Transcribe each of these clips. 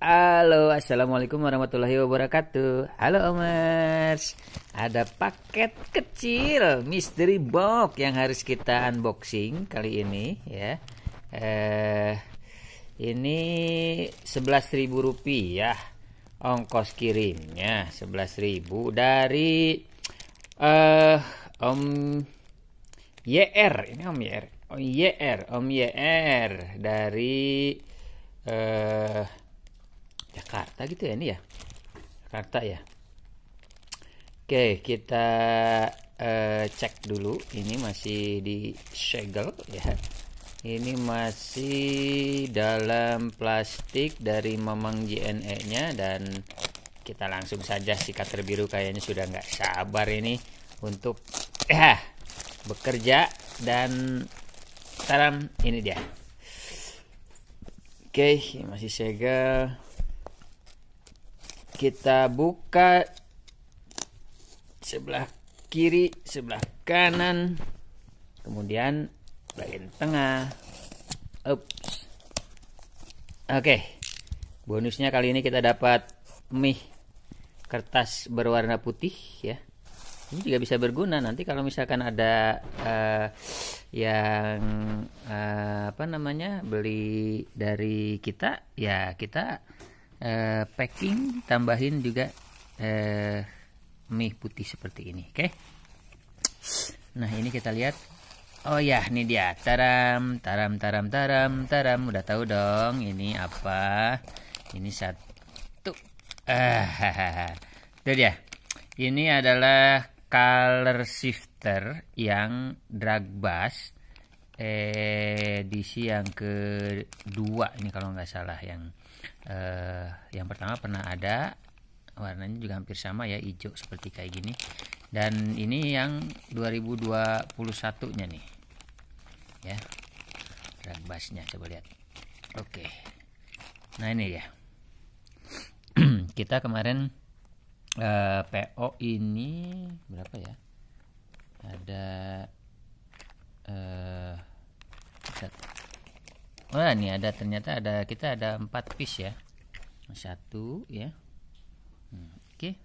Halo, assalamualaikum warahmatullahi wabarakatuh. Halo Omers, ada paket kecil mystery box yang harus kita unboxing kali ini ya. Eh, ini sebelas ribu rupiah ongkos kirimnya sebelas ribu dari eh Om YR er. ini Om YR er. oh, er, Om YR Om YR dari eh Jakarta gitu ya ini ya Jakarta ya Oke kita uh, cek dulu ini masih di segel ya ini masih dalam plastik dari memang JNE nya dan kita langsung saja si sikat biru kayaknya sudah nggak sabar ini untuk ya, bekerja dan taram ini dia oke masih segel kita buka sebelah kiri, sebelah kanan, kemudian bagian tengah. oops Oke. Bonusnya kali ini kita dapat mie kertas berwarna putih ya. Ini juga bisa berguna nanti kalau misalkan ada uh, yang uh, apa namanya beli dari kita ya kita eh, packing tambahin juga eh, mie putih seperti ini oke okay? nah ini kita lihat Oh ya, ini dia. Taram, taram, taram, taram, taram. Udah tahu dong ini apa? Ini satu. Ah, itu dia. Ini adalah color shifter yang drag bus edisi eh, yang kedua ini kalau nggak salah yang uh, yang pertama pernah ada warnanya juga hampir sama ya hijau seperti kayak gini dan ini yang 2021 nya nih ya drag bassnya coba lihat oke okay. nah ini ya kita kemarin uh, eh, PO ini berapa ya ada uh, Wah, oh, ini ada ternyata ada kita ada empat piece ya. Satu ya. Hmm, oke.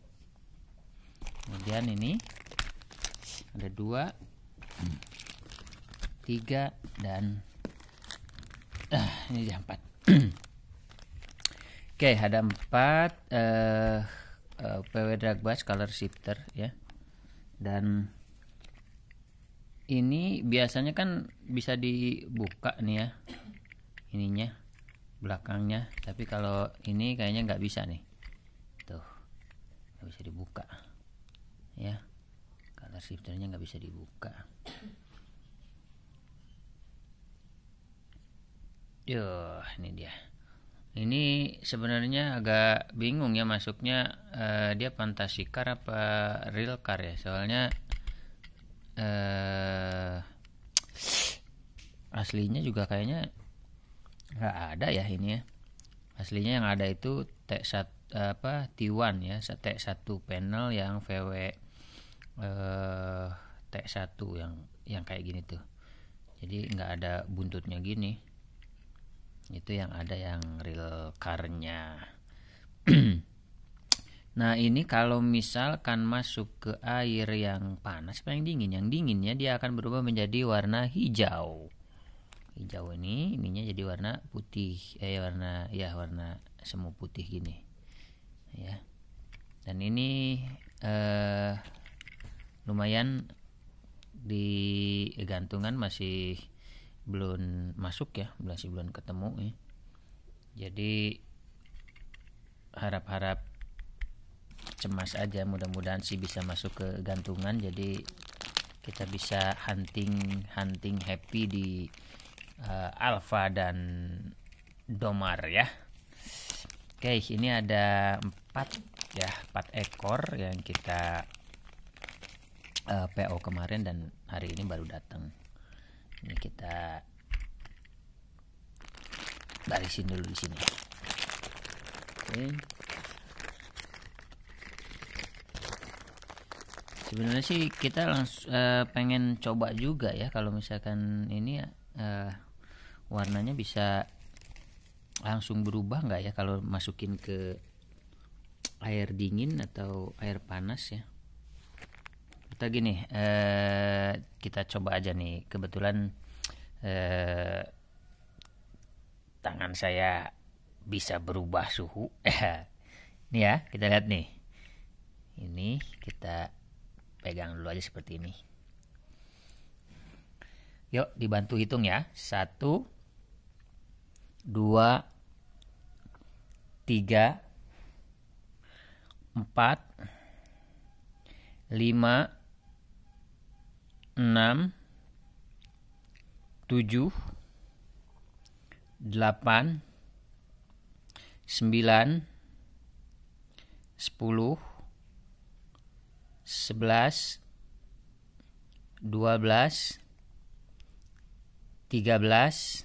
Kemudian ini ada dua, tiga dan ah, ini ada empat. Oke, ada empat uh, eh, uh, eh, PW drag bus color shifter ya. Dan ini biasanya kan bisa dibuka nih ya ininya belakangnya tapi kalau ini kayaknya nggak bisa nih tuh nggak bisa dibuka ya karena shifternya nggak bisa dibuka Yo, ini dia. Ini sebenarnya agak bingung ya masuknya uh, dia car apa real car ya. Soalnya uh, aslinya juga kayaknya nggak ada ya ini ya aslinya yang ada itu T1 apa T1 ya T1 panel yang VW eh, T1 yang yang kayak gini tuh jadi nggak ada buntutnya gini itu yang ada yang real carnya nah ini kalau misalkan masuk ke air yang panas apa yang dingin yang dinginnya dia akan berubah menjadi warna hijau hijau ini ininya jadi warna putih eh warna ya warna semu putih gini ya dan ini eh, lumayan di gantungan masih belum masuk ya masih belum ketemu ya. jadi harap-harap cemas aja mudah-mudahan sih bisa masuk ke gantungan jadi kita bisa hunting hunting happy di uh, eh, Alfa dan Domar ya. Oke, ini ada 4 ya, 4 ekor yang kita uh, eh, PO kemarin dan hari ini baru datang. Ini kita barisin dulu di sini. Oke. Sebenarnya sih kita langsung uh, eh, pengen coba juga ya kalau misalkan ini uh, warnanya bisa langsung berubah nggak ya kalau masukin ke air dingin atau air panas ya kita gini eh, kita coba aja nih kebetulan eh, tangan saya bisa berubah suhu ini ya kita lihat nih ini kita pegang dulu aja seperti ini yuk dibantu hitung ya satu dua, tiga, empat, lima, enam, tujuh, delapan, sembilan, sepuluh, sebelas, dua belas, tiga belas.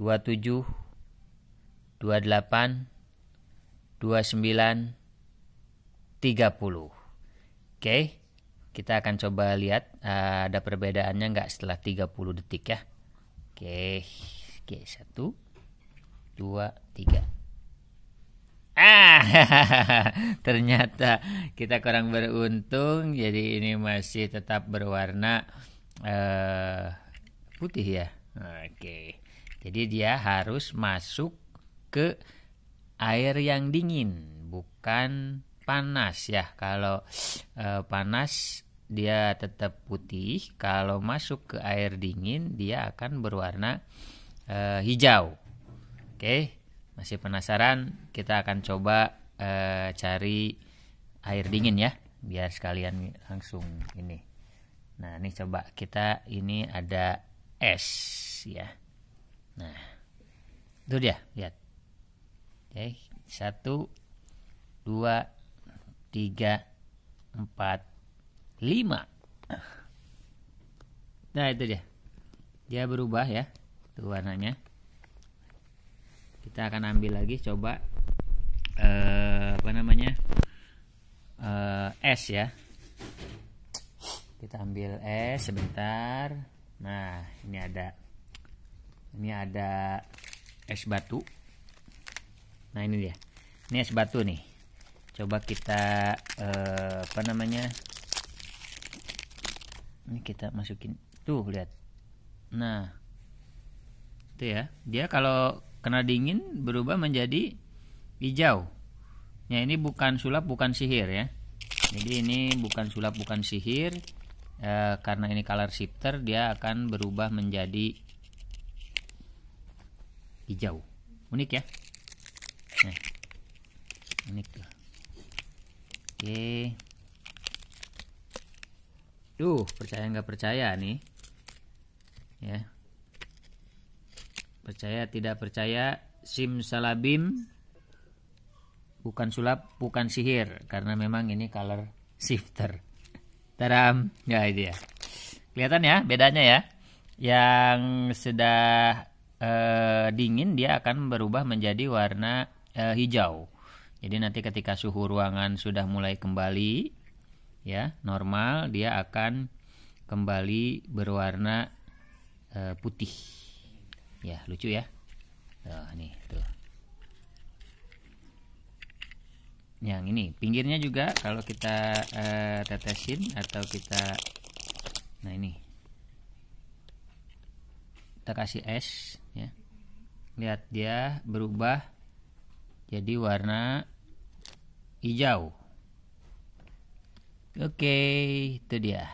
27, 28, 29, 30. Oke, kita akan coba lihat uh, ada perbedaannya nggak setelah 30 detik ya. Oke, oke satu, dua, tiga. Ah, ternyata kita kurang beruntung, jadi ini masih tetap berwarna uh, putih ya. Oke. Okay. Jadi dia harus masuk ke air yang dingin, bukan panas ya. Kalau e, panas dia tetap putih, kalau masuk ke air dingin dia akan berwarna e, hijau. Oke, masih penasaran? Kita akan coba e, cari air dingin ya, biar sekalian langsung ini. Nah, ini coba kita ini ada es ya. Nah, itu dia, lihat. Oke, satu, dua, tiga, empat, lima. Nah, itu dia. Dia berubah ya, itu warnanya. Kita akan ambil lagi, coba eh, apa namanya eh, S ya. Kita ambil S sebentar. Nah, ini ada ini ada es batu nah ini dia ini es batu nih coba kita eh, apa namanya ini kita masukin tuh lihat nah itu ya dia kalau kena dingin berubah menjadi hijau ya ini bukan sulap bukan sihir ya jadi ini bukan sulap bukan sihir e, karena ini color shifter dia akan berubah menjadi hijau unik ya nah, unik tuh oke duh percaya nggak percaya nih ya percaya tidak percaya sim salabim bukan sulap bukan sihir karena memang ini color shifter taram ya itu ya kelihatan ya bedanya ya yang sudah eh, dingin dia akan berubah menjadi warna eh, hijau. Jadi nanti ketika suhu ruangan sudah mulai kembali ya normal dia akan kembali berwarna e, putih. Ya, lucu ya. Tuh, nah, nih, tuh. Yang ini pinggirnya juga kalau kita e, tetesin atau kita nah ini kita kasih es ya lihat dia berubah jadi warna hijau oke okay, itu dia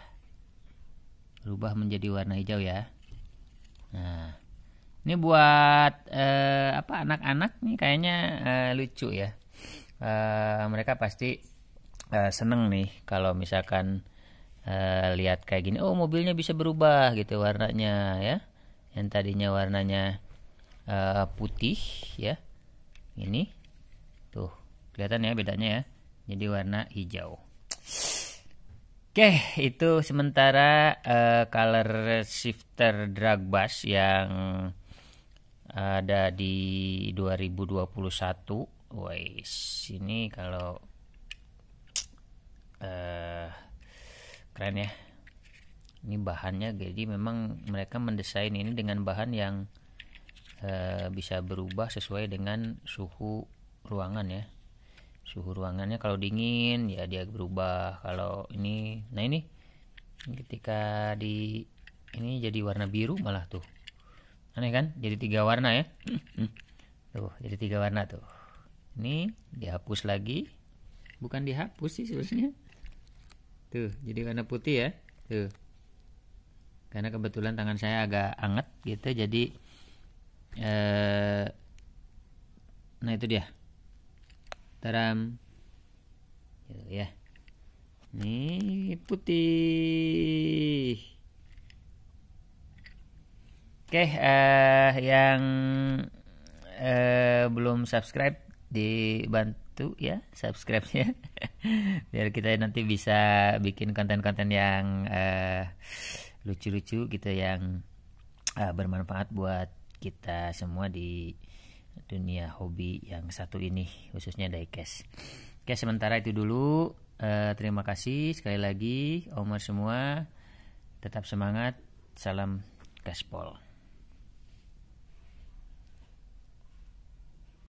berubah menjadi warna hijau ya nah ini buat eh, apa anak-anak nih kayaknya eh, lucu ya eh, mereka pasti eh, seneng nih kalau misalkan eh, lihat kayak gini oh mobilnya bisa berubah gitu warnanya ya dan tadinya warnanya uh, putih ya ini tuh kelihatan ya bedanya ya jadi warna hijau oke itu sementara uh, color shifter drag bus yang ada di 2021 Wais ini kalau uh, keren ya ini bahannya jadi memang mereka mendesain ini dengan bahan yang e, bisa berubah sesuai dengan suhu ruangan ya suhu ruangannya kalau dingin ya dia berubah kalau ini nah ini ketika di ini jadi warna biru malah tuh aneh kan jadi tiga warna ya tuh jadi tiga warna tuh ini dihapus lagi bukan dihapus sih sebenarnya tuh jadi warna putih ya tuh karena kebetulan tangan saya agak anget gitu jadi eh, nah itu dia taram gitu ya ini putih oke eh, yang eh, belum subscribe dibantu ya subscribe ya biar kita nanti bisa bikin konten-konten yang eh, lucu-lucu gitu yang uh, bermanfaat buat kita semua di dunia hobi yang satu ini khususnya diecast. Oke sementara itu dulu uh, terima kasih sekali lagi Omar semua tetap semangat salam gaspol.